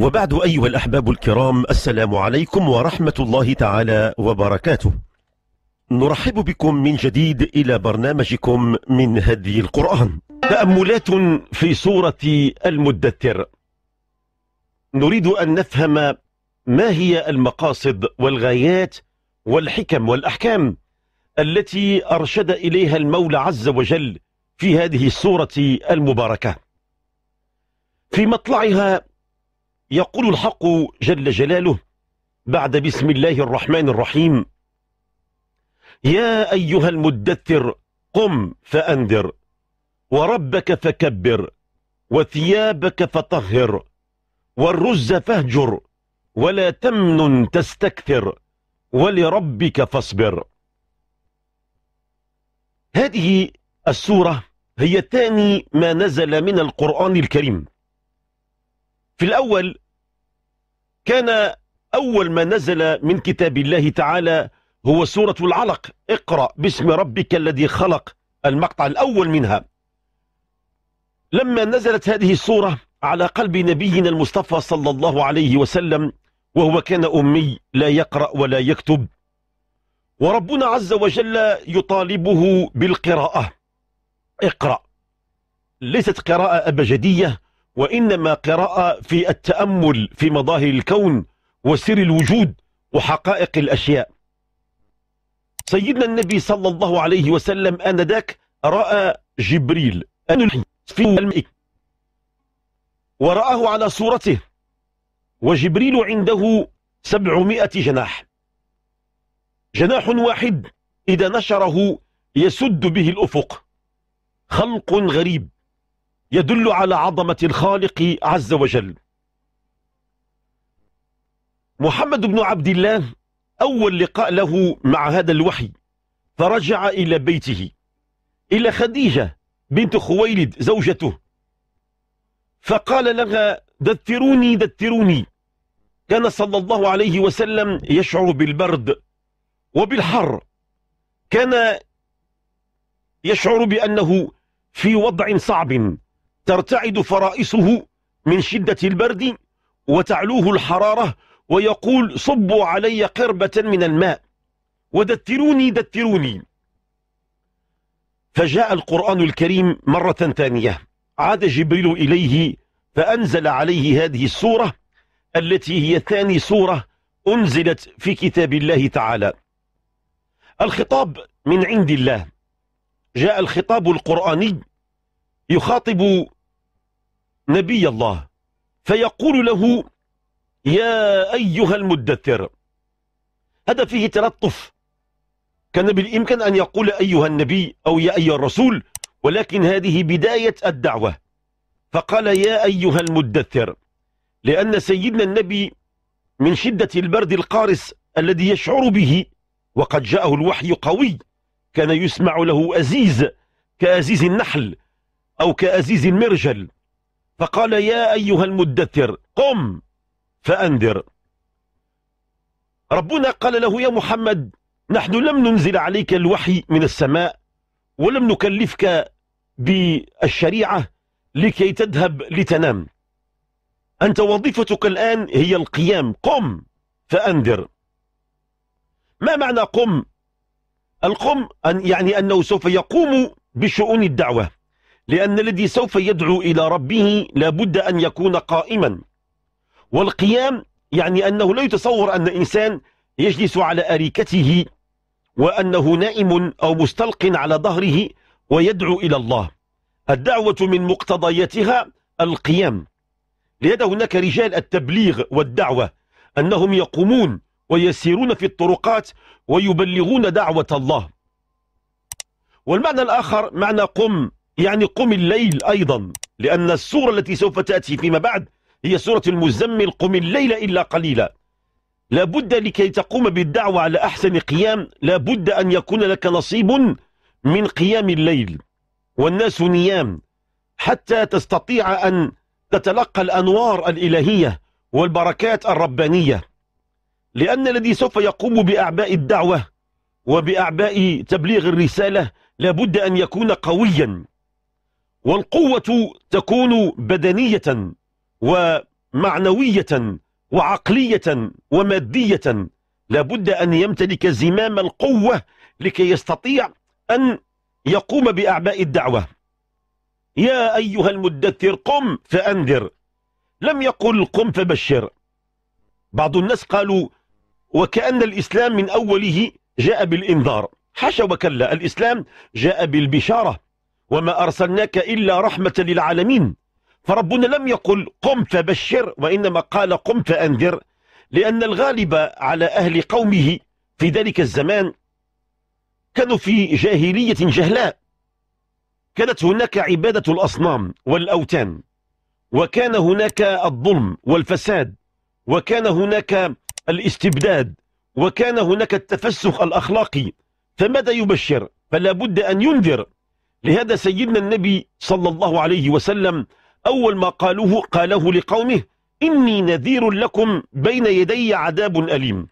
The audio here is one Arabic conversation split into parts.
وبعد أيها الأحباب الكرام السلام عليكم ورحمة الله تعالى وبركاته نرحب بكم من جديد إلى برنامجكم من هدي القرآن تأملات في سورة المدثر نريد أن نفهم ما هي المقاصد والغايات والحكم والأحكام التي أرشد إليها المولى عز وجل في هذه السورة المباركة في مطلعها يقول الحق جل جلاله بعد بسم الله الرحمن الرحيم يا أيها المدثر قم فأنذر وربك فكبر وثيابك فطهر والرز فاهجر ولا تمن تستكثر ولربك فاصبر هذه السورة هي ثاني ما نزل من القرآن الكريم في الأول كان أول ما نزل من كتاب الله تعالى هو سورة العلق اقرأ باسم ربك الذي خلق المقطع الأول منها لما نزلت هذه الصورة على قلب نبينا المصطفى صلى الله عليه وسلم وهو كان أمي لا يقرأ ولا يكتب وربنا عز وجل يطالبه بالقراءة اقرأ ليست قراءة أبجدية وإنما قراءة في التأمل في مظاهر الكون وسر الوجود وحقائق الأشياء سيدنا النبي صلى الله عليه وسلم آنذاك رأى جبريل أن في المئة ورآه على صورته وجبريل عنده سبعمائة جناح جناح واحد إذا نشره يسد به الأفق خلق غريب يدل على عظمة الخالق عز وجل محمد بن عبد الله أول لقاء له مع هذا الوحي فرجع إلى بيته إلى خديجة بنت خويلد زوجته فقال لها دثروني دثروني كان صلى الله عليه وسلم يشعر بالبرد وبالحر كان يشعر بأنه في وضع صعب ترتعد فرائصه من شدة البرد وتعلوه الحرارة ويقول صبوا علي قربة من الماء ودتروني دتروني فجاء القرآن الكريم مرة ثانية عاد جبريل إليه فأنزل عليه هذه السورة التي هي ثاني سورة أنزلت في كتاب الله تعالى الخطاب من عند الله جاء الخطاب القرآني يخاطب نبي الله فيقول له يا أيها المدثر هذا فيه تلطف كان بالإمكان أن يقول أيها النبي أو يا أيها الرسول ولكن هذه بداية الدعوة فقال يا أيها المدثر لأن سيدنا النبي من شدة البرد القارس الذي يشعر به وقد جاءه الوحي قوي كان يسمع له أزيز كأزيز النحل أو كأزيز المرجل فقال يا أيها المدثر قم فأنذر ربنا قال له يا محمد نحن لم ننزل عليك الوحي من السماء ولم نكلفك بالشريعة لكي تذهب لتنام أنت وظيفتك الآن هي القيام قم فأنذر ما معنى قم القم أن يعني أنه سوف يقوم بشؤون الدعوة لأن الذي سوف يدعو إلى ربه لابد أن يكون قائما والقيام يعني أنه لا يتصور أن إنسان يجلس على أريكته وأنه نائم أو مستلق على ظهره ويدعو إلى الله الدعوة من مقتضياتها القيام لذا هناك رجال التبليغ والدعوة أنهم يقومون ويسيرون في الطرقات ويبلغون دعوة الله والمعنى الآخر معنى قم يعني قم الليل أيضا لأن السورة التي سوف تأتي فيما بعد هي سورة المزمل قم الليل إلا قليلا لابد لكي تقوم بالدعوة على أحسن قيام لابد أن يكون لك نصيب من قيام الليل والناس نيام حتى تستطيع أن تتلقى الأنوار الإلهية والبركات الربانية لأن الذي سوف يقوم بأعباء الدعوة وبأعباء تبليغ الرسالة لابد أن يكون قويا والقوة تكون بدنية ومعنوية وعقلية ومادية لابد أن يمتلك زمام القوة لكي يستطيع أن يقوم بأعباء الدعوة يا أيها المدثر قم فأنذر لم يقل قم فبشر بعض الناس قالوا وكأن الإسلام من أوله جاء بالإنذار حاشا وكلا الإسلام جاء بالبشارة وما أرسلناك إلا رحمة للعالمين فربنا لم يقل قم فبشر وإنما قال قم فأنذر لأن الغالب على أهل قومه في ذلك الزمان كانوا في جاهلية جهلاء كانت هناك عبادة الأصنام والأوتان وكان هناك الظلم والفساد وكان هناك الاستبداد وكان هناك التفسخ الأخلاقي فماذا يبشر فلا بد أن ينذر لهذا سيدنا النبي صلى الله عليه وسلم أول ما قالوه قاله لقومه إني نذير لكم بين يدي عذاب أليم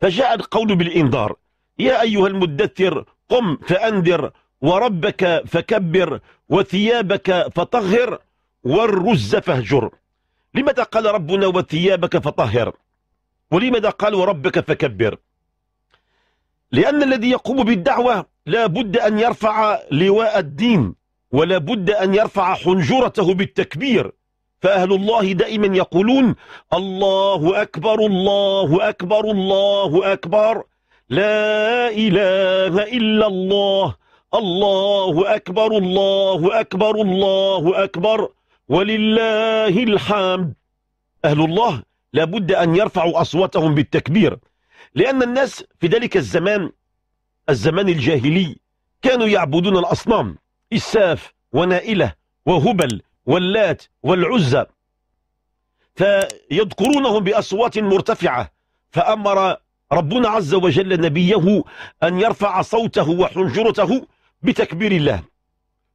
فجاء القول بالإنذار يا أيها المدثر قم فأنذر وربك فكبر وثيابك فطهر والرز فاهجر لماذا قال ربنا وثيابك فطهر ولماذا قال وربك فكبر لأن الذي يقوم بالدعوة لا بد أن يرفع لواء الدين ولا بد أن يرفع حنجرته بالتكبير فأهل الله دائما يقولون الله أكبر الله أكبر الله أكبر لا إله إلا الله الله أكبر الله أكبر الله أكبر ولله الحمد أهل الله لابد أن يرفعوا أصواتهم بالتكبير لأن الناس في ذلك الزمان الزمان الجاهلي كانوا يعبدون الأصنام إساف ونائلة وهبل واللات والعزة فيذكرونهم بأصوات مرتفعة فأمر ربنا عز وجل نبيه أن يرفع صوته وحنجرته بتكبير الله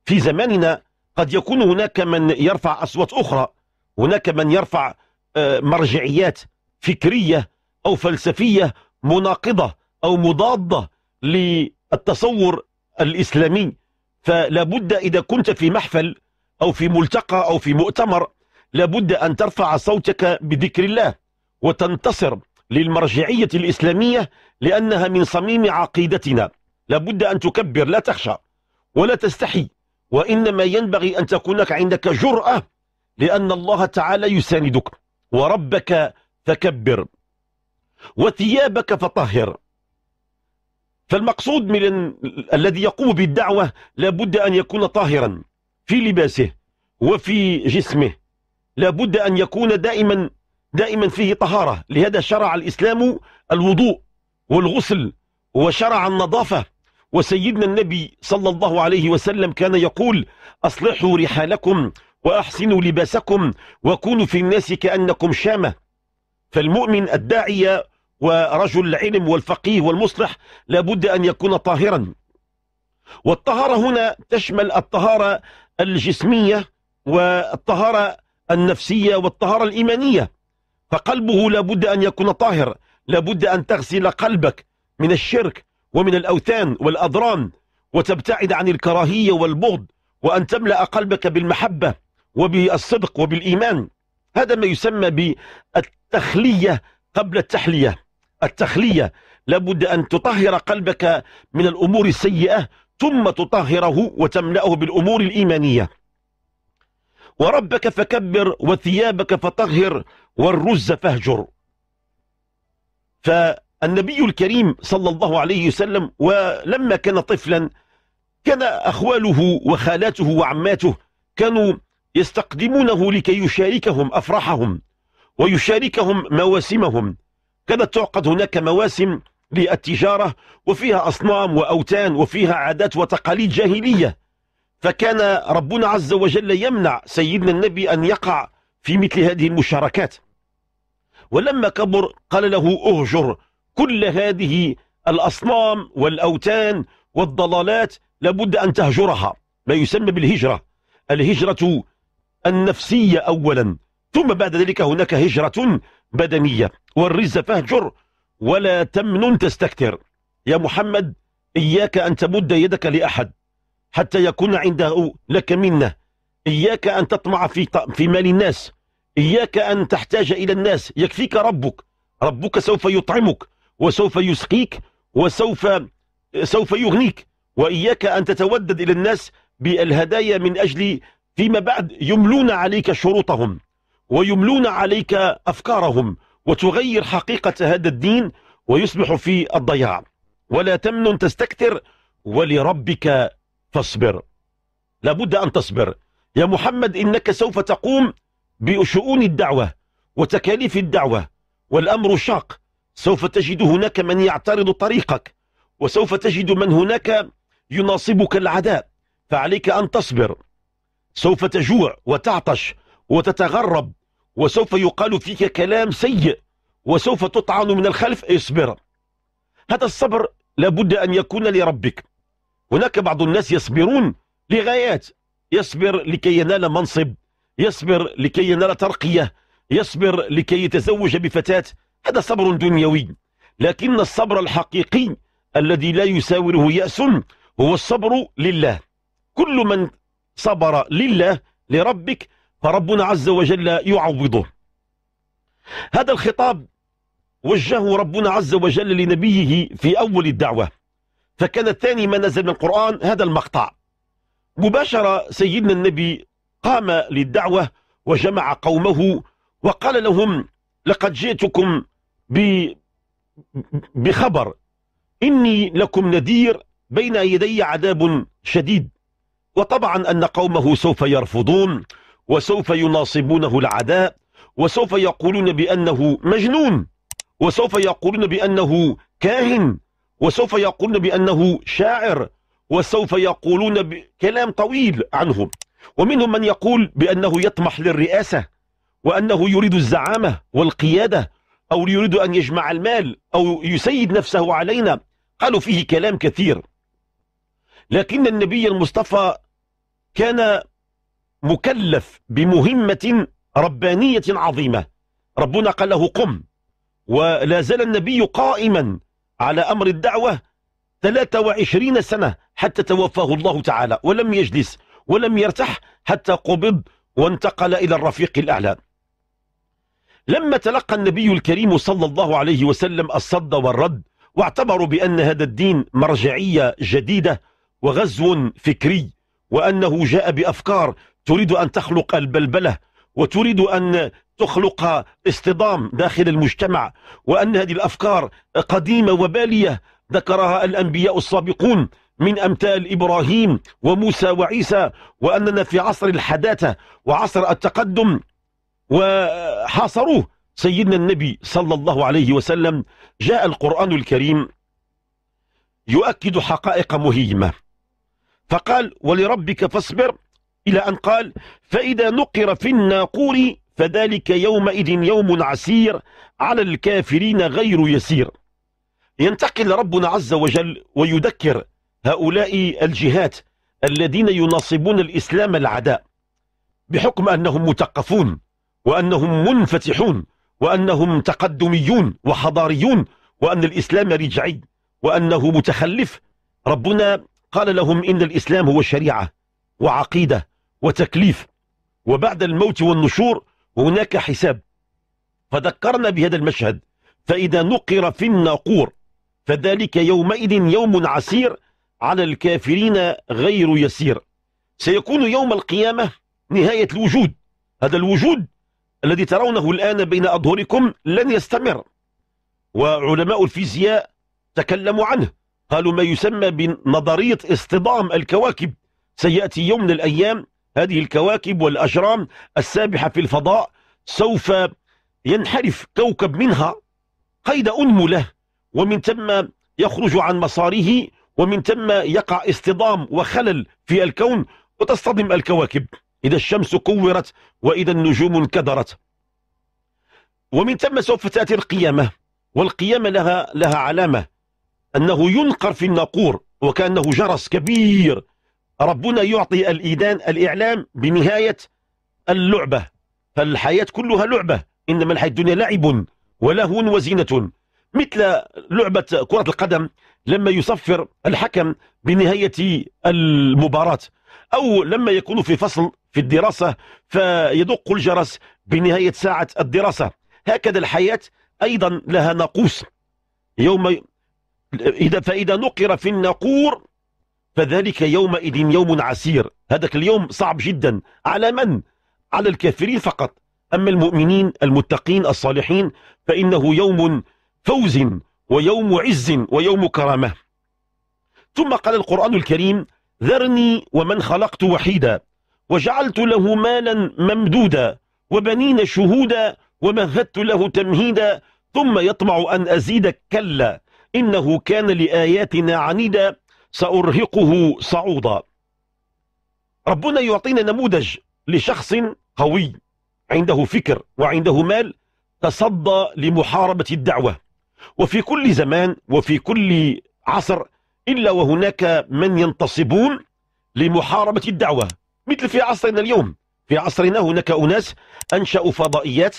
في زماننا قد يكون هناك من يرفع أصوات أخرى هناك من يرفع آه، مرجعيات فكرية أو فلسفية مناقضة أو مضادة للتصور الإسلامي فلا بد إذا كنت في محفل أو في ملتقى أو في مؤتمر لابد أن ترفع صوتك بذكر الله وتنتصر للمرجعية الإسلامية لأنها من صميم عقيدتنا لابد أن تكبر لا تخشى ولا تستحي وإنما ينبغي أن تكون عندك جرأة لأن الله تعالى يساندك وربك فكبر وثيابك فطهر فالمقصود من الذي يقوم بالدعوة لابد أن يكون طاهرا في لباسه وفي جسمه لابد أن يكون دائما دائما فيه طهارة لهذا شرع الإسلام الوضوء والغسل وشرع النظافة وسيدنا النبي صلى الله عليه وسلم كان يقول أصلحوا رحالكم وأحسنوا لباسكم وكونوا في الناس كأنكم شامة فالمؤمن الداعية ورجل العلم والفقيه والمصلح لابد أن يكون طاهرا والطهارة هنا تشمل الطهارة الجسمية والطهارة النفسية والطهارة الإيمانية فقلبه لابد أن يكون طاهر لابد أن تغسل قلبك من الشرك ومن الأوثان والأضران وتبتعد عن الكراهية والبغض وأن تملأ قلبك بالمحبة وبالصدق وبالإيمان هذا ما يسمى بالتخلية قبل التحلية التخلية لابد أن تطهر قلبك من الأمور السيئة ثم تطهره وتملأه بالأمور الإيمانية وربك فكبر وثيابك فطهر والرز فاهجر فالنبي الكريم صلى الله عليه وسلم ولما كان طفلا كان أخواله وخالاته وعماته كانوا يستقدمونه لكي يشاركهم أفراحهم ويشاركهم مواسمهم كانت تعقد هناك مواسم للتجارة وفيها أصنام وأوتان وفيها عادات وتقاليد جاهلية فكان ربنا عز وجل يمنع سيدنا النبي أن يقع في مثل هذه المشاركات ولما كبر قال له أهجر كل هذه الأصنام والأوتان والضلالات لابد أن تهجرها ما يسمى بالهجرة الهجرة النفسية أولا ثم بعد ذلك هناك هجرة بدنية والرز فاهجر ولا تمنن تستكتر يا محمد إياك أن تمد يدك لأحد حتى يكون عنده لك منه إياك أن تطمع في, في مال الناس إياك أن تحتاج إلى الناس يكفيك ربك ربك سوف يطعمك وسوف يسقيك وسوف سوف يغنيك وإياك أن تتودد إلى الناس بالهدايا من أجل فيما بعد يملون عليك شروطهم ويملون عليك أفكارهم وتغير حقيقة هذا الدين ويصبح في الضياع ولا تمن تستكثر ولربك فاصبر لابد أن تصبر يا محمد إنك سوف تقوم بشؤون الدعوة وتكاليف الدعوة والأمر شاق سوف تجد هناك من يعترض طريقك وسوف تجد من هناك يناصبك العداء فعليك أن تصبر سوف تجوع وتعطش وتتغرب وسوف يقال فيك كلام سيء وسوف تطعن من الخلف اصبر هذا الصبر لابد أن يكون لربك هناك بعض الناس يصبرون لغايات يصبر لكي ينال منصب يصبر لكي ينال ترقية يصبر لكي يتزوج بفتاة هذا صبر دنيوي لكن الصبر الحقيقي الذي لا يساوره يأس هو الصبر لله كل من صبر لله لربك فربنا عز وجل يعوضه هذا الخطاب وجهه ربنا عز وجل لنبيه في أول الدعوة فكان ثاني ما نزل من القرآن هذا المقطع مباشرة سيدنا النبي قام للدعوة وجمع قومه وقال لهم لقد جئتكم بخبر إني لكم نذير بين يدي عذاب شديد وطبعا أن قومه سوف يرفضون وسوف يناصبونه العداء وسوف يقولون بأنه مجنون وسوف يقولون بأنه كاهن وسوف يقولون بأنه شاعر وسوف يقولون كلام طويل عنهم ومنهم من يقول بأنه يطمح للرئاسة وأنه يريد الزعامة والقيادة أو يريد أن يجمع المال أو يسيد نفسه علينا قالوا فيه كلام كثير لكن النبي المصطفى كان مكلف بمهمة ربانية عظيمة ربنا قال له قم ولا زال النبي قائما على أمر الدعوة 23 سنة حتى توفاه الله تعالى ولم يجلس ولم يرتح حتى قبض وانتقل إلى الرفيق الأعلى لما تلقى النبي الكريم صلى الله عليه وسلم الصد والرد واعتبروا بأن هذا الدين مرجعية جديدة وغزو فكري وأنه جاء بأفكار تريد أن تخلق البلبلة وتريد أن تخلق اصطدام داخل المجتمع وأن هذه الأفكار قديمة وبالية ذكرها الأنبياء السابقون من أمثال إبراهيم وموسى وعيسى وأننا في عصر الحداثة وعصر التقدم وحاصروه سيدنا النبي صلى الله عليه وسلم جاء القرآن الكريم يؤكد حقائق مهمة فقال ولربك فاصبر إلى أن قال فإذا نقر في الناقور فذلك يومئذ يوم عسير على الكافرين غير يسير ينتقل ربنا عز وجل ويذكر هؤلاء الجهات الذين يناصبون الإسلام العداء بحكم أنهم مثقفون وأنهم منفتحون وأنهم تقدميون وحضاريون وأن الإسلام رجعي وأنه متخلف ربنا قال لهم إن الإسلام هو شريعة وعقيدة وتكليف وبعد الموت والنشور هناك حساب فذكرنا بهذا المشهد فإذا نقر في الناقور فذلك يومئذ يوم عسير على الكافرين غير يسير سيكون يوم القيامة نهاية الوجود هذا الوجود الذي ترونه الآن بين أظهركم لن يستمر وعلماء الفيزياء تكلموا عنه قالوا ما يسمى بنظرية اصطدام الكواكب سيأتي يوم من الأيام هذه الكواكب والأجرام السابحة في الفضاء سوف ينحرف كوكب منها قيد أنملة ومن ثم يخرج عن مساره ومن ثم يقع اصطدام وخلل في الكون وتصطدم الكواكب إذا الشمس كورت وإذا النجوم انكدرت ومن ثم سوف تأتي القيامة والقيامة لها, لها علامة أنه ينقر في الناقور وكأنه جرس كبير ربنا يعطي الإيدان الإعلام بنهاية اللعبة فالحياة كلها لعبة إنما الحياة الدنيا لعب ولهو وزينة مثل لعبة كرة القدم لما يصفر الحكم بنهاية المباراة أو لما يكون في فصل في الدراسة فيدق الجرس بنهاية ساعة الدراسة هكذا الحياة أيضا لها ناقوس يوم إذا فإذا نقر في الناقور فذلك يومئذ يوم عسير هذاك اليوم صعب جدا على من؟ على الكافرين فقط أما المؤمنين المتقين الصالحين فإنه يوم فوز ويوم عز ويوم كرامة ثم قال القرآن الكريم ذرني ومن خلقت وحيدا وجعلت له مالا ممدودا وبنين شهودا ومهدت له تمهيدا ثم يطمع أن أزيد كلا إنه كان لآياتنا عنيدا سأرهقه صعودا ربنا يعطينا نموذج لشخص قوي عنده فكر وعنده مال تصدى لمحاربة الدعوة وفي كل زمان وفي كل عصر إلا وهناك من ينتصبون لمحاربة الدعوة مثل في عصرنا اليوم في عصرنا هناك أناس أنشأوا فضائيات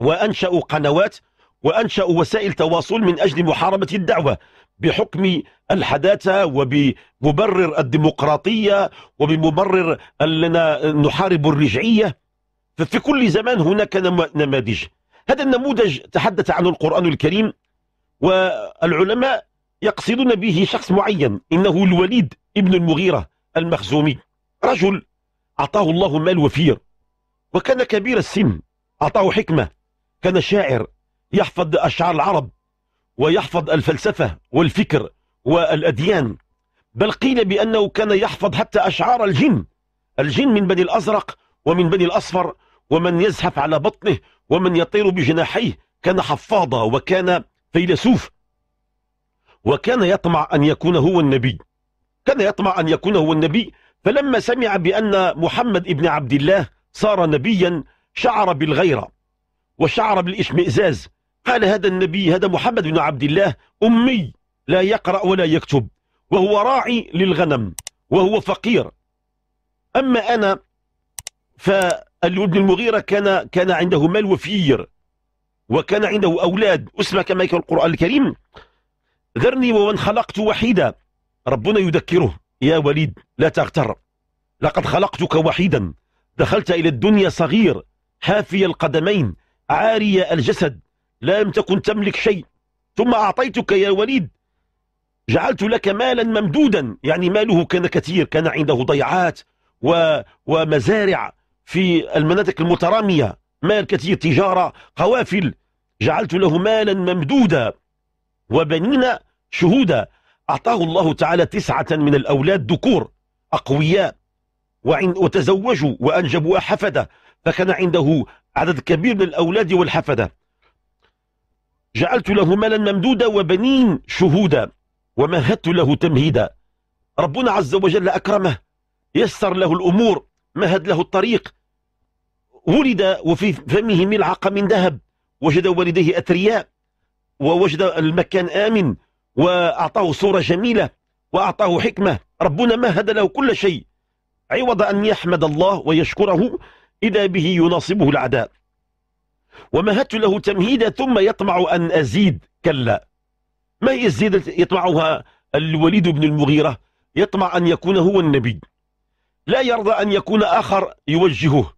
وأنشأوا قنوات وأنشأوا وسائل تواصل من أجل محاربة الدعوة بحكم الحداثة وبمبرر الديمقراطية وبمبرر أننا نحارب الرجعية ففي كل زمان هناك نماذج هذا النموذج تحدث عنه القرآن الكريم والعلماء يقصدون به شخص معين إنه الوليد ابن المغيرة المخزومي رجل أعطاه الله مال وفير وكان كبير السن أعطاه حكمة كان شاعر يحفظ أشعار العرب ويحفظ الفلسفة والفكر والأديان بل قيل بأنه كان يحفظ حتى أشعار الجن الجن من بني الأزرق ومن بني الأصفر ومن يزحف على بطنه ومن يطير بجناحيه كان حفاظا وكان فيلسوف وكان يطمع أن يكون هو النبي كان يطمع أن يكون هو النبي فلما سمع بأن محمد ابن عبد الله صار نبيا شعر بالغيرة وشعر بالإشمئزاز قال هذا النبي هذا محمد بن عبد الله أمي لا يقرأ ولا يكتب وهو راعي للغنم وهو فقير أما أنا فالابن المغيرة كان كان عنده مال وفير وكان عنده أولاد أسمى كما يقول القرآن الكريم ذرني ومن خلقت وحيدا ربنا يذكره يا وليد لا تغتر لقد خلقتك وحيدا دخلت إلى الدنيا صغير حافي القدمين عاري الجسد لم تكن تملك شيء ثم أعطيتك يا وليد جعلت لك مالا ممدودا يعني ماله كان كثير كان عنده ضيعات و... ومزارع في المناطق المترامية مال كثير تجارة قوافل جعلت له مالا ممدودا وبنينا شهودا أعطاه الله تعالى تسعة من الأولاد ذكور أقوياء وعن... وتزوجوا وأنجبوا حفدة فكان عنده عدد كبير من الأولاد والحفدة جعلت له مالا ممدودا وبنين شهودا ومهدت له تمهيدا ربنا عز وجل أكرمه يسر له الأمور مهد له الطريق ولد وفي فمه ملعقة من ذهب وجد والديه أثرياء ووجد المكان آمن وأعطاه صورة جميلة وأعطاه حكمة ربنا مهد له كل شيء عوض أن يحمد الله ويشكره إذا به يناصبه العداء ومهدت له تمهيدا ثم يطمع أن أزيد كلا ما هي الزيادة يطمعها الوليد بن المغيرة يطمع أن يكون هو النبي لا يرضى أن يكون آخر يوجهه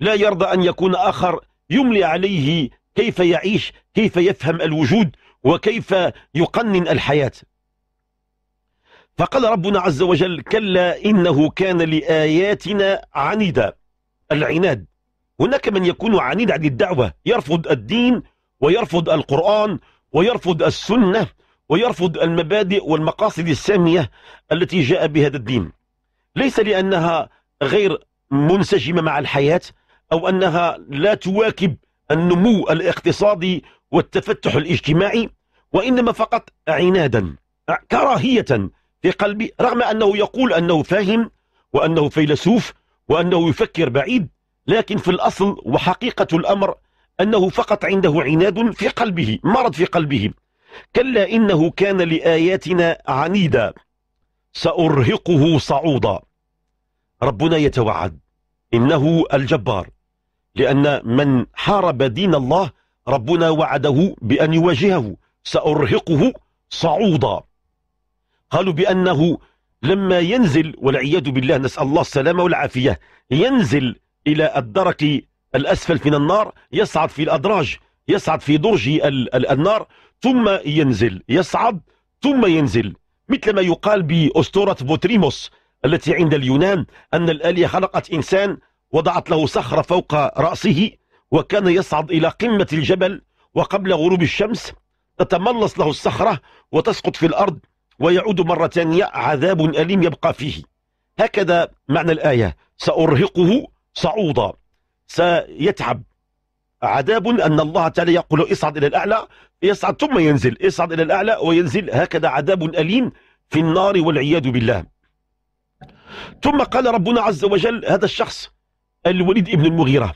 لا يرضى أن يكون آخر يملي عليه كيف يعيش كيف يفهم الوجود وكيف يقنن الحياة فقال ربنا عز وجل كلا إنه كان لآياتنا عندا العناد هناك من يكون عنيد عن الدعوة يرفض الدين ويرفض القرآن ويرفض السنة ويرفض المبادئ والمقاصد السامية التي جاء بها الدين ليس لأنها غير منسجمة مع الحياة أو أنها لا تواكب النمو الاقتصادي والتفتح الاجتماعي وإنما فقط عنادا كراهية في قلبي رغم أنه يقول أنه فاهم وأنه فيلسوف وأنه يفكر بعيد لكن في الأصل وحقيقة الأمر أنه فقط عنده عناد في قلبه مرض في قلبه كلا إنه كان لآياتنا عنيدا سأرهقه صعودا ربنا يتوعد إنه الجبار لأن من حارب دين الله ربنا وعده بأن يواجهه سأرهقه صعودا قالوا بأنه لما ينزل والعياذ بالله نسأل الله السلامة والعافية ينزل إلى الدرك الأسفل من النار يصعد في الأدراج يصعد في درج النار ثم ينزل يصعد ثم ينزل مثل ما يقال بأسطورة بوتريموس التي عند اليونان أن الآلهة خلقت إنسان وضعت له صخرة فوق رأسه وكان يصعد إلى قمة الجبل وقبل غروب الشمس تتملص له الصخرة وتسقط في الأرض ويعود مرة ثانية عذاب أليم يبقى فيه هكذا معنى الآية سأرهقه صعودا سيتعب عذاب أن الله تعالى يقول اصعد إلى الأعلى يصعد ثم ينزل اصعد إلى الأعلى وينزل هكذا عذاب أليم في النار والعياذ بالله ثم قال ربنا عز وجل هذا الشخص الوليد ابن المغيرة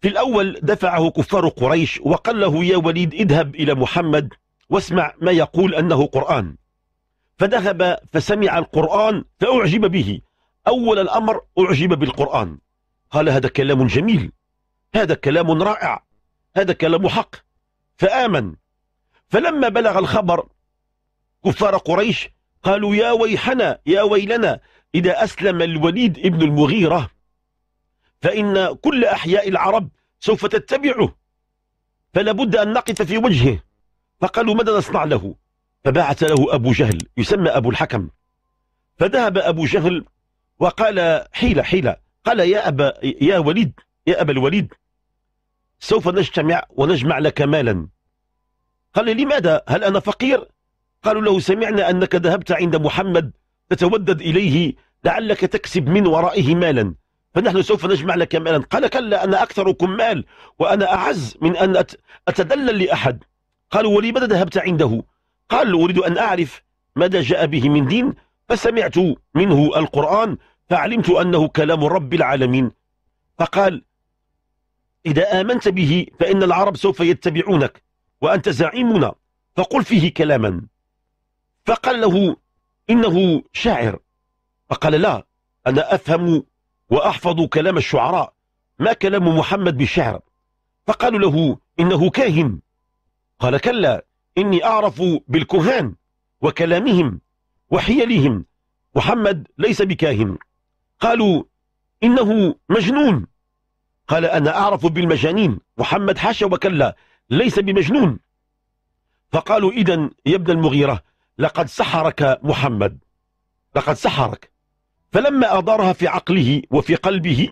في الأول دفعه كفار قريش وقال له يا وليد اذهب إلى محمد واسمع ما يقول أنه قرآن فذهب فسمع القرآن فأعجب به أول الأمر أعجب بالقرآن قال هذا كلام جميل هذا كلام رائع هذا كلام حق فآمن فلما بلغ الخبر كفار قريش قالوا يا ويحنا يا ويلنا إذا أسلم الوليد ابن المغيرة فإن كل أحياء العرب سوف تتبعه فلا بد أن نقف في وجهه فقالوا ماذا نصنع له فبعث له أبو جهل يسمى أبو الحكم فذهب أبو جهل وقال حيلة حيلة قال يا أبا يا وليد يا أبا الوليد سوف نجتمع ونجمع لك مالا قال لماذا هل أنا فقير قالوا له سمعنا أنك ذهبت عند محمد تتودد إليه لعلك تكسب من ورائه مالا فنحن سوف نجمع لك مالا قال كلا أنا أكثركم مال وأنا أعز من أن أتدلل لأحد قالوا ولماذا ذهبت عنده قال أريد أن أعرف ماذا جاء به من دين فسمعت منه القرآن فعلمت أنه كلام رب العالمين فقال إذا آمنت به فإن العرب سوف يتبعونك وأنت زعيمنا فقل فيه كلاما فقال له إنه شاعر فقال لا أنا أفهم وأحفظ كلام الشعراء ما كلام محمد بشعر فقالوا له إنه كاهن قال كلا إني أعرف بالكهان وكلامهم وحيلهم محمد ليس بكاهن قالوا إنه مجنون قال أنا أعرف بالمجانين محمد حاشا وكلا ليس بمجنون فقالوا إذا يا ابن المغيرة لقد سحرك محمد لقد سحرك فلما أدارها في عقله وفي قلبه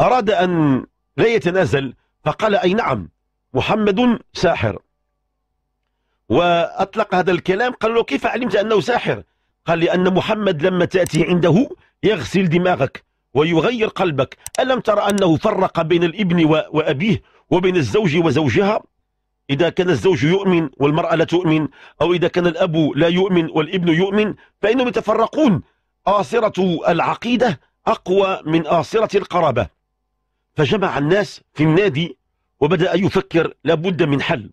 أراد أن لا يتنازل فقال أي نعم محمد ساحر وأطلق هذا الكلام قال له كيف علمت أنه ساحر قال لأن محمد لما تأتي عنده يغسل دماغك ويغير قلبك ألم ترى أنه فرق بين الابن وأبيه وبين الزوج وزوجها إذا كان الزوج يؤمن والمرأة لا تؤمن أو إذا كان الأب لا يؤمن والابن يؤمن فإنهم يتفرقون آصرة العقيدة أقوى من آصرة القرابة فجمع الناس في النادي وبدأ يفكر لابد من حل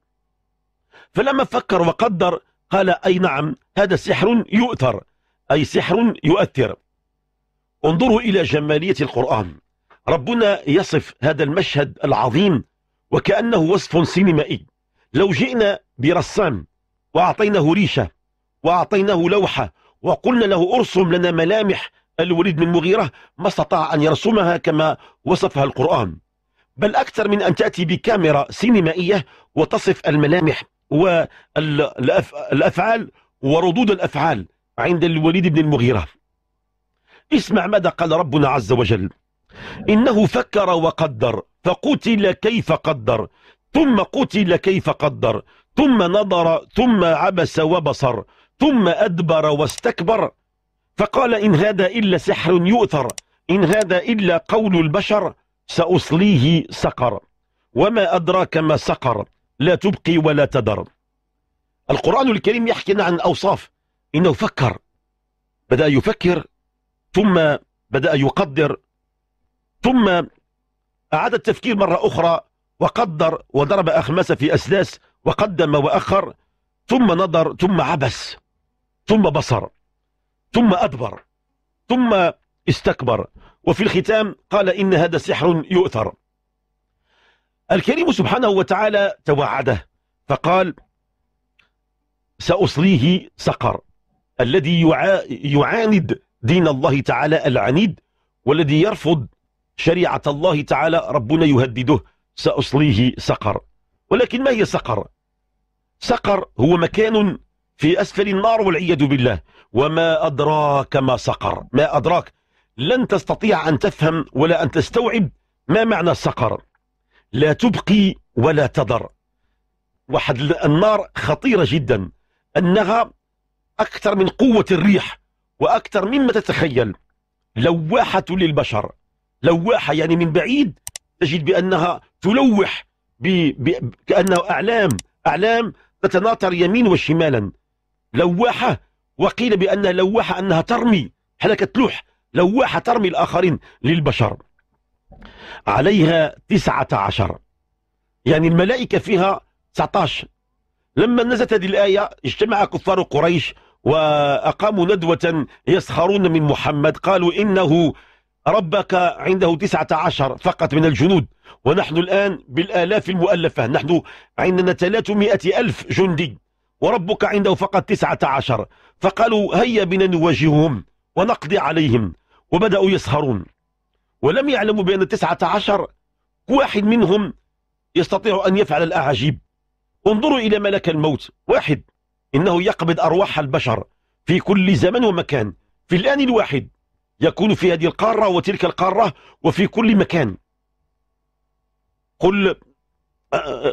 فلما فكر وقدر قال أي نعم هذا سحر يؤثر أي سحر يؤثر انظروا إلى جمالية القرآن ربنا يصف هذا المشهد العظيم وكأنه وصف سينمائي لو جئنا برسام وأعطيناه ريشة وأعطيناه لوحة وقلنا له أرسم لنا ملامح الوليد من مغيرة ما استطاع أن يرسمها كما وصفها القرآن بل أكثر من أن تأتي بكاميرا سينمائية وتصف الملامح والأفعال وردود الأفعال عند الوليد بن المغيرة اسمع ماذا قال ربنا عز وجل إنه فكر وقدر فقتل كيف قدر ثم قتل كيف قدر ثم نظر ثم عبس وبصر ثم أدبر واستكبر فقال إن هذا إلا سحر يؤثر إن هذا إلا قول البشر سأصليه سقر وما أدراك ما سقر لا تبقي ولا تذر القرآن الكريم يحكي لنا عن الأوصاف إنه فكر بدأ يفكر ثم بدأ يقدر ثم أعاد التفكير مرة أخرى وقدر وضرب أخماس في أسلاس وقدم وأخر ثم نظر ثم عبس ثم بصر ثم أدبر ثم استكبر وفي الختام قال إن هذا سحر يؤثر الكريم سبحانه وتعالى توعده فقال سأصليه سقر الذي يعاند دين الله تعالى العنيد والذي يرفض شريعة الله تعالى ربنا يهدده سأصليه سقر ولكن ما هي سقر؟ سقر هو مكان في أسفل النار والعياذ بالله وما أدراك ما سقر ما أدراك لن تستطيع أن تفهم ولا أن تستوعب ما معنى السقر لا تبقي ولا تضر واحد النار خطيرة جدا أنها أكثر من قوة الريح وأكثر مما تتخيل لواحة للبشر لواحة يعني من بعيد تجد بأنها تلوح ب... ب... كأنه أعلام أعلام تتناطر يمين وشمالا لواحة وقيل بأنها لواحة أنها ترمي حلقة تلوح لواحة ترمي الآخرين للبشر عليها تسعة عشر يعني الملائكة فيها 19 لما نزلت هذه الآية اجتمع كفار قريش وأقاموا ندوة يسخرون من محمد قالوا إنه ربك عنده تسعة عشر فقط من الجنود ونحن الآن بالآلاف المؤلفة نحن عندنا 300 ألف جندي وربك عنده فقط تسعة عشر فقالوا هيا بنا نواجههم ونقضي عليهم وبدأوا يسخرون ولم يعلموا بأن التسعة عشر واحد منهم يستطيع أن يفعل الأعاجيب انظروا إلى ملك الموت واحد إنه يقبض أرواح البشر في كل زمن ومكان في الآن الواحد يكون في هذه القارة وتلك القارة وفي كل مكان قل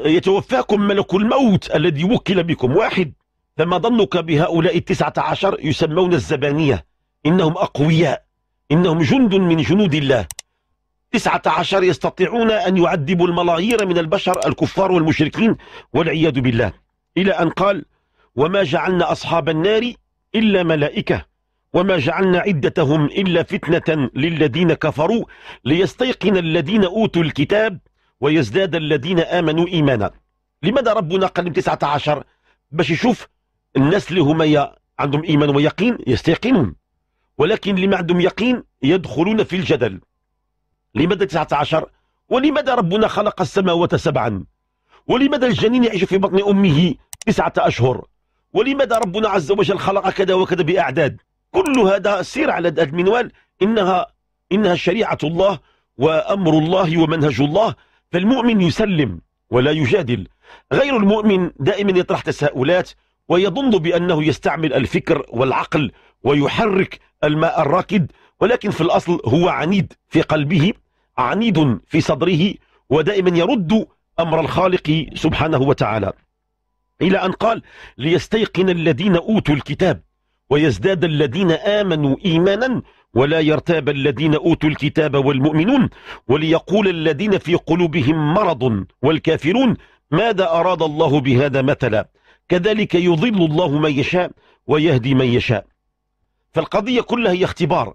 يتوفاكم ملك الموت الذي وكل بكم واحد فما ظنك بهؤلاء التسعة عشر يسمون الزبانية إنهم أقوياء إنهم جند من جنود الله تسعة عشر يستطيعون أن يعذبوا الملايير من البشر الكفار والمشركين والعياذ بالله إلى أن قال وما جعلنا أصحاب النار إلا ملائكة وما جعلنا عدتهم إلا فتنة للذين كفروا ليستيقن الذين أوتوا الكتاب ويزداد الذين آمنوا إيمانا لماذا ربنا قال تسعة عشر باش يشوف الناس اللي هما عندهم إيمان ويقين يستيقنون ولكن اللي ما عندهم يقين يدخلون في الجدل لماذا 19 ولماذا ربنا خلق السماوات سبعا ولماذا الجنين يعيش في بطن أمه تسعة أشهر ولماذا ربنا عز وجل خلق كذا وكذا بأعداد كل هذا سير على ذات المنوال إنها, إنها شريعة الله وأمر الله ومنهج الله فالمؤمن يسلم ولا يجادل غير المؤمن دائما يطرح تساؤلات ويظن بأنه يستعمل الفكر والعقل ويحرك الماء الراكد ولكن في الأصل هو عنيد في قلبه عنيد في صدره ودائما يرد أمر الخالق سبحانه وتعالى إلى أن قال ليستيقن الذين أوتوا الكتاب ويزداد الذين آمنوا إيمانا ولا يرتاب الذين أوتوا الكتاب والمؤمنون وليقول الذين في قلوبهم مرض والكافرون ماذا أراد الله بهذا مثلا كذلك يضل الله من يشاء ويهدي من يشاء فالقضية كلها هي اختبار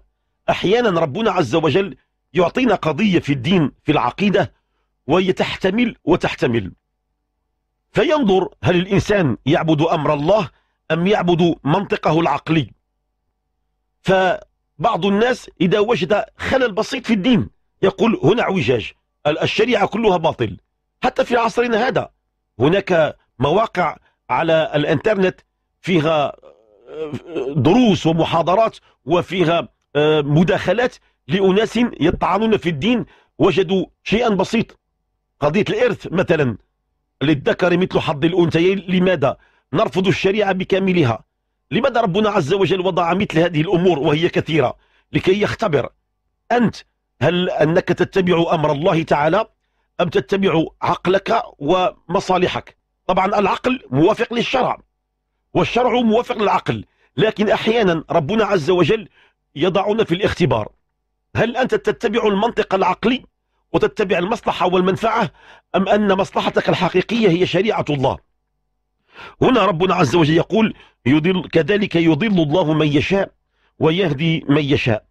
أحيانا ربنا عز وجل يعطينا قضية في الدين في العقيدة وهي تحتمل وتحتمل فينظر هل الإنسان يعبد أمر الله أم يعبد منطقه العقلي فبعض الناس إذا وجد خلل بسيط في الدين يقول هنا اعوجاج الشريعة كلها باطل حتى في عصرنا هذا هناك مواقع على الانترنت فيها آه، دروس ومحاضرات وفيها آه، مداخلات لأناس يطعنون في الدين وجدوا شيئا بسيط قضية الإرث مثلا للذكر مثل حظ الأنثيين لماذا نرفض الشريعة بكاملها لماذا ربنا عز وجل وضع مثل هذه الأمور وهي كثيرة لكي يختبر أنت هل أنك تتبع أمر الله تعالى أم تتبع عقلك ومصالحك طبعا العقل موافق للشرع والشرع موافق للعقل لكن أحيانا ربنا عز وجل يضعنا في الاختبار هل أنت تتبع المنطق العقلي وتتبع المصلحة والمنفعة أم أن مصلحتك الحقيقية هي شريعة الله هنا ربنا عز وجل يقول يضل كذلك يضل الله من يشاء ويهدي من يشاء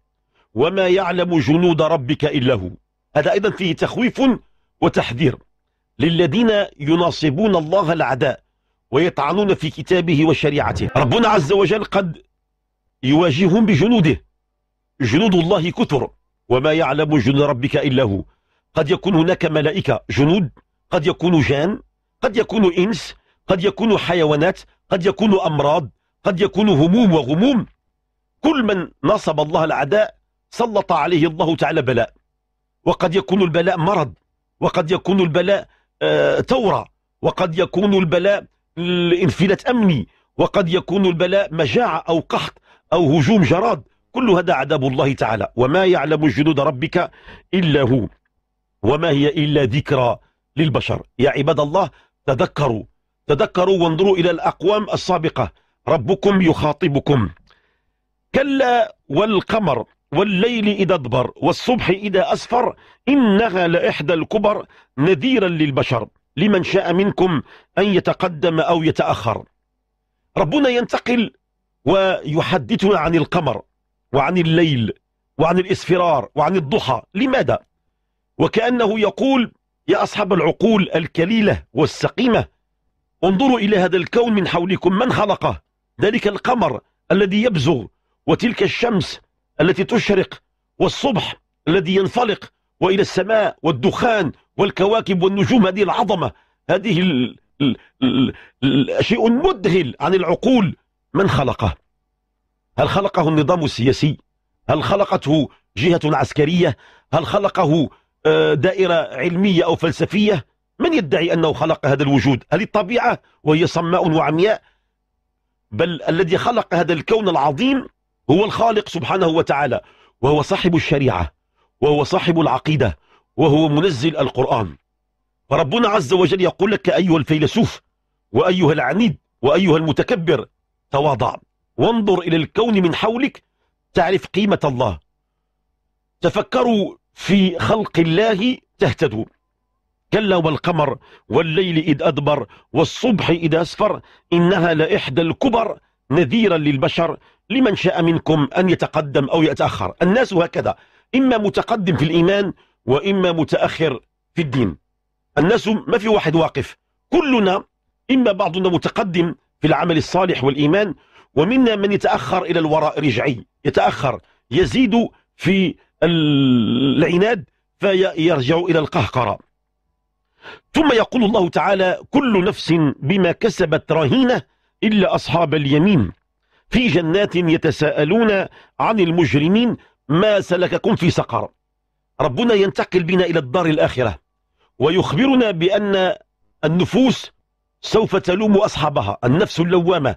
وما يعلم جنود ربك إلا هو هذا أيضا فيه تخويف وتحذير للذين يناصبون الله العداء ويطعنون في كتابه وشريعته ربنا عز وجل قد يواجههم بجنوده جنود الله كثر وما يعلم جنود ربك إلا هو قد يكون هناك ملائكة جنود قد يكون جان قد يكون إنس قد يكون حيوانات قد يكون أمراض قد يكون هموم وغموم كل من نصب الله العداء سلط عليه الله تعالى بلاء وقد يكون البلاء مرض وقد يكون البلاء آه، ثورة وقد يكون البلاء انفلت أمني وقد يكون البلاء مجاعة أو قحط أو هجوم جراد كل هذا عذاب الله تعالى وما يعلم جنود ربك إلا هو وما هي إلا ذكرى للبشر يا عباد الله تذكروا تذكروا وانظروا إلى الأقوام السابقة ربكم يخاطبكم كلا والقمر والليل إذا ادبر والصبح إذا أسفر إنها لإحدى الكبر نذيرا للبشر لمن شاء منكم أن يتقدم أو يتأخر ربنا ينتقل ويحدثنا عن القمر وعن الليل وعن الإسفرار وعن الضحى لماذا؟ وكأنه يقول يا أصحاب العقول الكليلة والسقيمة انظروا إلى هذا الكون من حولكم من خلقه ذلك القمر الذي يبزغ وتلك الشمس التي تشرق والصبح الذي ينفلق وإلى السماء والدخان والكواكب والنجوم هذه العظمة هذه ال... شيء مذهل عن العقول من خلقه هل خلقه النظام السياسي هل خلقته جهة عسكرية هل خلقه آه، دائرة علمية أو فلسفية من يدعي أنه خلق هذا الوجود هل الطبيعة وهي صماء وعمياء بل الذي خلق هذا الكون العظيم هو الخالق سبحانه وتعالى وهو صاحب الشريعة وهو صاحب العقيدة وهو منزل القرآن فربنا عز وجل يقول لك أيها الفيلسوف وأيها العنيد وأيها المتكبر تواضع وانظر إلى الكون من حولك تعرف قيمة الله تفكروا في خلق الله تهتدوا كلا والقمر والليل إذ أدبر والصبح إذا أسفر إنها لإحدى الكبر نذيرا للبشر لمن شاء منكم أن يتقدم أو يتأخر الناس هكذا إما متقدم في الإيمان وإما متأخر في الدين الناس ما في واحد واقف كلنا إما بعضنا متقدم في العمل الصالح والإيمان ومنا من يتأخر إلى الوراء رجعي يتأخر يزيد في العناد فيرجع إلى القهقرة ثم يقول الله تعالى كل نفس بما كسبت رهينه إلا أصحاب اليمين في جنات يتساءلون عن المجرمين ما سلككم في سقر ربنا ينتقل بنا إلى الدار الآخرة ويخبرنا بأن النفوس سوف تلوم أصحابها النفس اللوامة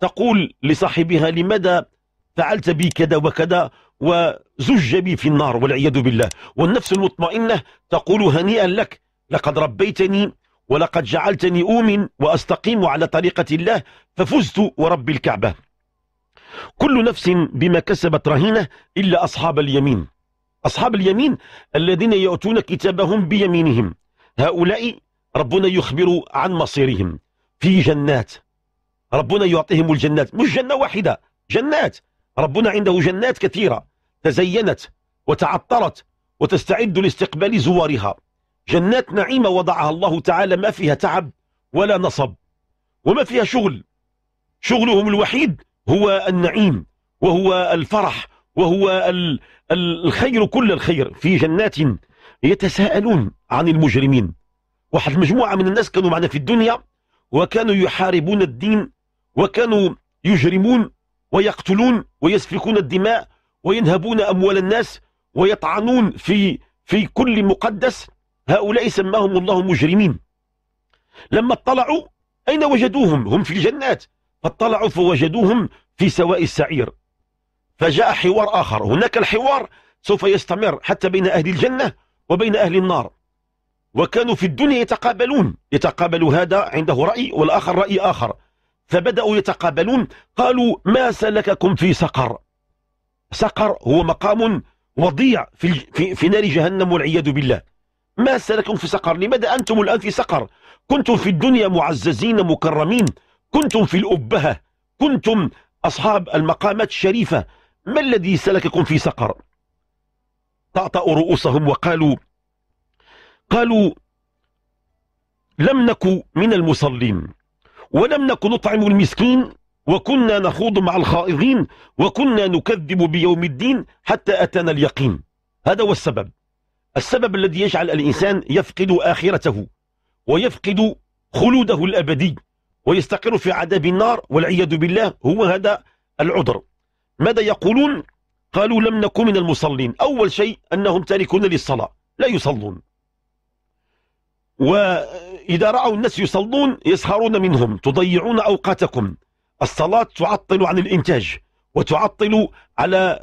تقول لصاحبها لماذا فعلت بي كذا وكذا وزج بي في النار والعياذ بالله والنفس المطمئنة تقول هنيئا لك لقد ربيتني ولقد جعلتني أؤمن وأستقيم على طريقة الله ففزت ورب الكعبة كل نفس بما كسبت رهينة إلا أصحاب اليمين أصحاب اليمين الذين يؤتون كتابهم بيمينهم هؤلاء ربنا يخبر عن مصيرهم في جنات ربنا يعطيهم الجنات مش جنة واحدة جنات ربنا عنده جنات كثيرة تزينت وتعطرت وتستعد لاستقبال زوارها جنات نعيمة وضعها الله تعالى ما فيها تعب ولا نصب وما فيها شغل شغلهم الوحيد هو النعيم وهو الفرح وهو الخير كل الخير في جنات يتساءلون عن المجرمين واحد مجموعة من الناس كانوا معنا في الدنيا وكانوا يحاربون الدين وكانوا يجرمون ويقتلون ويسفكون الدماء وينهبون أموال الناس ويطعنون في في كل مقدس هؤلاء سماهم الله مجرمين لما اطلعوا أين وجدوهم هم في الجنات فاطلعوا فوجدوهم في سواء السعير فجاء حوار آخر هناك الحوار سوف يستمر حتى بين أهل الجنة وبين أهل النار وكانوا في الدنيا يتقابلون يتقابل هذا عنده رأي والآخر رأي آخر فبدأوا يتقابلون قالوا ما سلككم في سقر سقر هو مقام وضيع في, في, في نار جهنم والعياذ بالله ما سلككم في سقر لماذا أنتم الآن في سقر كنتم في الدنيا معززين مكرمين كنتم في الأبهة كنتم أصحاب المقامات الشريفة ما الذي سلككم في سقر تعطأوا رؤوسهم وقالوا قالوا لم نك من المصلين ولم نك نطعم المسكين وكنا نخوض مع الخائضين وكنا نكذب بيوم الدين حتى أتانا اليقين هذا هو السبب السبب الذي يجعل الإنسان يفقد آخرته ويفقد خلوده الأبدي ويستقر في عذاب النار والعياذ بالله هو هذا العذر ماذا يقولون قالوا لم نكن من المصلين أول شيء أنهم تاركون للصلاة لا يصلون وإذا رأوا الناس يصلون يسخرون منهم تضيعون أوقاتكم الصلاة تعطل عن الإنتاج وتعطل على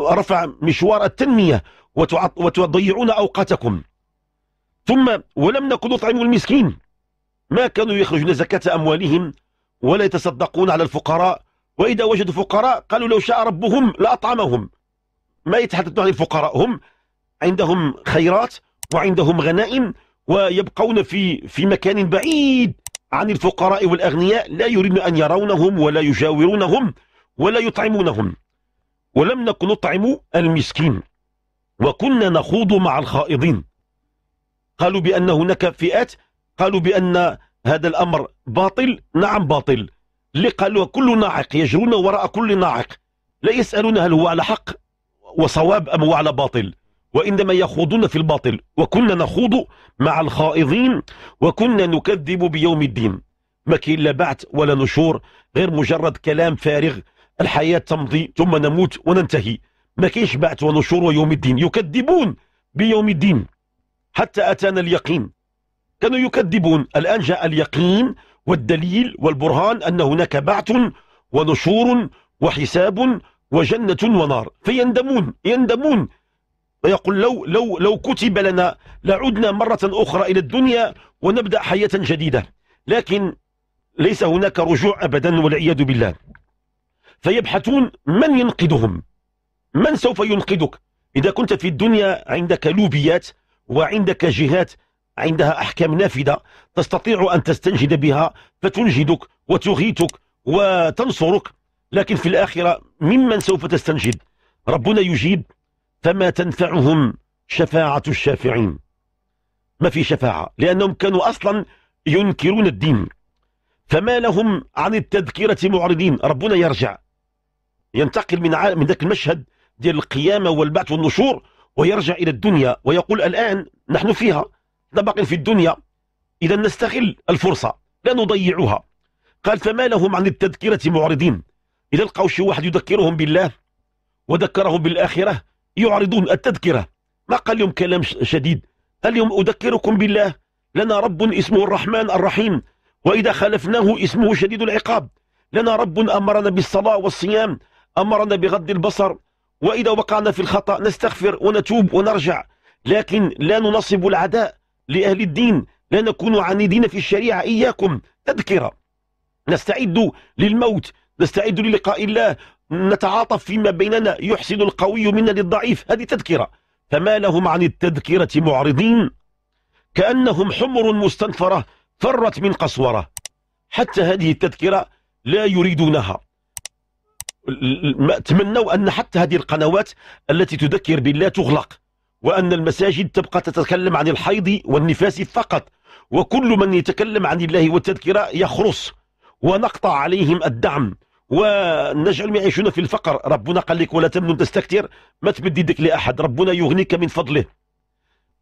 رفع مشوار التنمية وتضيعون أوقاتكم ثم ولم نكن نطعم المسكين ما كانوا يخرجون زكاة أموالهم ولا يتصدقون على الفقراء وإذا وجدوا فقراء قالوا لو شاء ربهم لأطعمهم ما يتحدثون عن الفقراء هم عندهم خيرات وعندهم غنائم ويبقون في في مكان بعيد عن الفقراء والأغنياء لا يريدون أن يرونهم ولا يجاورونهم ولا يطعمونهم ولم نكن نطعم المسكين وكنا نخوض مع الخائضين قالوا بأن هناك فئات قالوا بأن هذا الأمر باطل نعم باطل اللي قالوا كل ناعق يجرون وراء كل ناعق لا يسألون هل هو على حق وصواب أم هو على باطل وإنما يخوضون في الباطل وكنا نخوض مع الخائضين وكنا نكذب بيوم الدين ما كاين لا بعث ولا نشور غير مجرد كلام فارغ الحياة تمضي ثم نموت وننتهي ما كاينش بعث ونشور ويوم الدين يكذبون بيوم الدين حتى أتانا اليقين كانوا يكذبون الآن جاء اليقين والدليل والبرهان أن هناك بعث ونشور وحساب وجنة ونار فيندمون يندمون ويقول لو لو لو كتب لنا لعدنا مرة أخرى إلى الدنيا ونبدأ حياة جديدة لكن ليس هناك رجوع أبدا والعياذ بالله فيبحثون من ينقذهم من سوف ينقذك إذا كنت في الدنيا عندك لوبيات وعندك جهات عندها أحكام نافذة تستطيع أن تستنجد بها فتنجدك وتغيتك وتنصرك لكن في الآخرة ممن سوف تستنجد ربنا يجيب فما تنفعهم شفاعة الشافعين ما في شفاعة لأنهم كانوا أصلا ينكرون الدين فما لهم عن التذكرة معرضين ربنا يرجع ينتقل من من ذاك المشهد ديال القيامة والبعث والنشور ويرجع إلى الدنيا ويقول الآن نحن فيها نبقى في الدنيا إذا نستغل الفرصة لا نضيعها قال فما لهم عن التذكرة معرضين إذا لقوا شي واحد يذكرهم بالله وذكرهم بالآخرة يعرضون التذكرة ما قال لهم كلام شديد قال لهم أذكركم بالله لنا رب اسمه الرحمن الرحيم وإذا خالفناه اسمه شديد العقاب لنا رب أمرنا بالصلاة والصيام أمرنا بغض البصر وإذا وقعنا في الخطأ نستغفر ونتوب ونرجع لكن لا ننصب العداء لأهل الدين لا نكون عنيدين في الشريعة إياكم تذكرة نستعد للموت نستعد للقاء الله نتعاطف فيما بيننا يحسن القوي منا للضعيف هذه تذكرة فما لهم عن التذكرة معرضين كأنهم حمر مستنفرة فرت من قسورة حتى هذه التذكرة لا يريدونها تمنوا أن حتى هذه القنوات التي تذكر بالله تغلق وأن المساجد تبقى تتكلم عن الحيض والنفاس فقط وكل من يتكلم عن الله والتذكرة يخرص ونقطع عليهم الدعم ونجعل يعيشون في الفقر ربنا قال لك ولا تمنن تستكثر ما تمد يدك لأحد ربنا يغنيك من فضله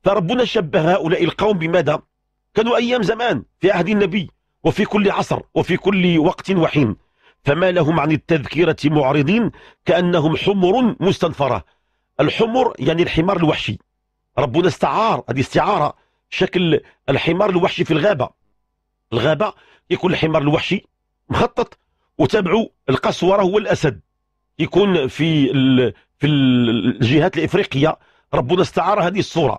فربنا شبه هؤلاء القوم بماذا؟ كانوا أيام زمان في عهد النبي وفي كل عصر وفي كل وقت وحين فما لهم عن التذكرة معرضين كأنهم حمر مستنفرة الحمر يعني الحمار الوحشي ربنا استعار هذه استعارة شكل الحمار الوحشي في الغابة الغابة يكون الحمار الوحشي مخطط وتابعوا القسورة هو الأسد يكون في في الجهات الإفريقية ربنا استعار هذه الصورة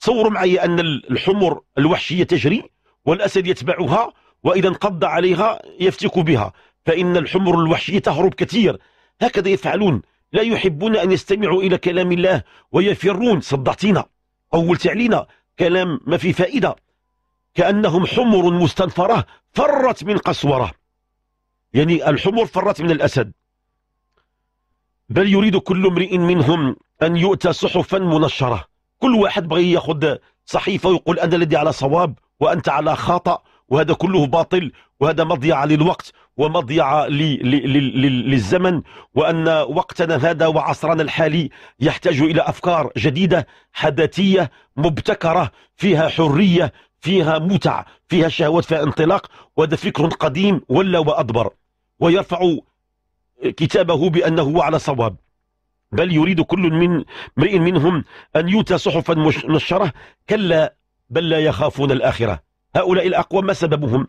تصوروا معي أن الحمر الوحشية تجري والأسد يتبعها وإذا انقض عليها يفتك بها فإن الحمر الوحشية تهرب كثير هكذا يفعلون لا يحبون أن يستمعوا إلى كلام الله ويفرون صدعتينا أولت علينا كلام ما في فائدة كأنهم حمر مستنفرة فرت من قسورة يعني الحمر فرت من الأسد بل يريد كل امرئ منهم أن يؤتى صحفا منشرة كل واحد بغي ياخذ صحيفة ويقول أنا الذي على صواب وأنت على خطأ وهذا كله باطل وهذا مضيعة للوقت ومضيعة للزمن وأن وقتنا هذا وعصرنا الحالي يحتاج إلى أفكار جديدة حداتية مبتكرة فيها حرية فيها متع فيها شهوات فيها انطلاق وهذا فكر قديم ولا وأدبر ويرفع كتابه بأنه على صواب بل يريد كل من امرئ منهم أن يؤتى صحفا نشرة كلا بل لا يخافون الآخرة هؤلاء الأقوام ما سببهم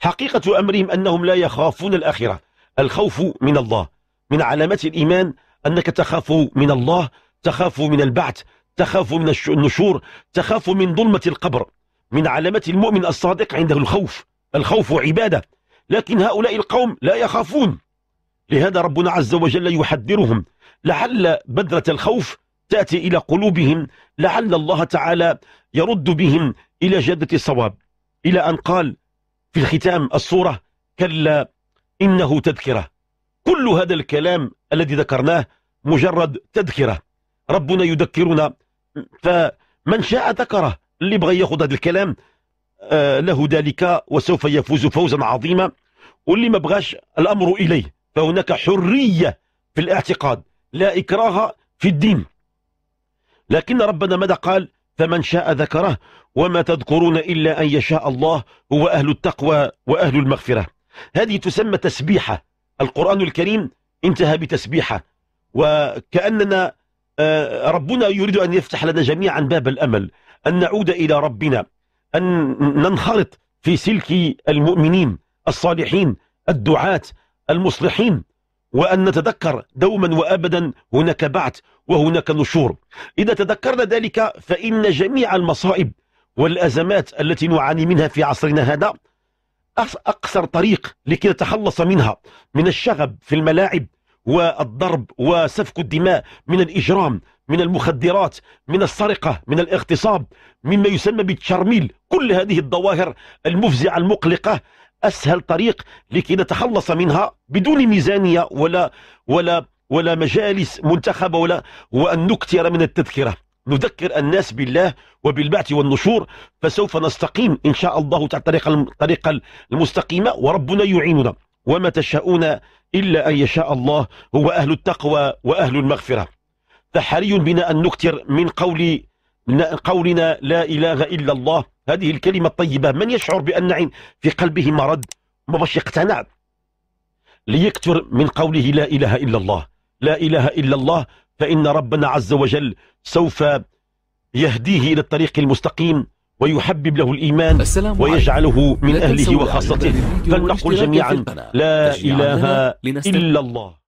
حقيقة أمرهم أنهم لا يخافون الآخرة الخوف من الله من علامات الإيمان أنك تخاف من الله تخاف من البعث تخاف من النشور تخاف من ظلمة القبر من علامات المؤمن الصادق عنده الخوف الخوف عبادة لكن هؤلاء القوم لا يخافون لهذا ربنا عز وجل يحذرهم لعل بذرة الخوف تأتي إلى قلوبهم لعل الله تعالى يرد بهم إلى جادة الصواب إلى أن قال في الختام الصورة كلا إنه تذكرة كل هذا الكلام الذي ذكرناه مجرد تذكرة ربنا يذكرنا فمن شاء ذكره اللي بغى ياخذ هذا الكلام آه، له ذلك وسوف يفوز فوزا عظيما واللي ما بغاش الأمر إليه فهناك حرية في الاعتقاد لا إكراه في الدين لكن ربنا ماذا قال فمن شاء ذكره وما تذكرون إلا أن يشاء الله هو أهل التقوى وأهل المغفرة هذه تسمى تسبيحة القرآن الكريم انتهى بتسبيحة وكأننا آه، ربنا يريد أن يفتح لنا جميعا باب الأمل أن نعود إلى ربنا أن ننخرط في سلك المؤمنين الصالحين الدعاة المصلحين وأن نتذكر دوما وأبدا هناك بعث وهناك نشور إذا تذكرنا ذلك فإن جميع المصائب والأزمات التي نعاني منها في عصرنا هذا أقصر طريق لكي نتخلص منها من الشغب في الملاعب والضرب وسفك الدماء من الإجرام من المخدرات من السرقة من الاغتصاب مما يسمى بالتشرميل كل هذه الظواهر المفزعة المقلقة أسهل طريق لكي نتخلص منها بدون ميزانية ولا ولا ولا مجالس منتخبة ولا وأن نكثر من التذكرة نذكر الناس بالله وبالبعث والنشور فسوف نستقيم إن شاء الله الطريقة الطريقة المستقيمة وربنا يعيننا وما تشاءون إلا أن يشاء الله هو أهل التقوى وأهل المغفرة فحري بنا أن نكثر من قول قولنا لا إله إلا الله هذه الكلمة الطيبة من يشعر بأن في قلبه مرض ما باش يقتنع ليكثر من قوله لا إله إلا الله لا إله إلا الله فإن ربنا عز وجل سوف يهديه إلى الطريق المستقيم ويحبب له الإيمان ويجعله من أهله وخاصته فلنقل جميعا لا إله إلا الله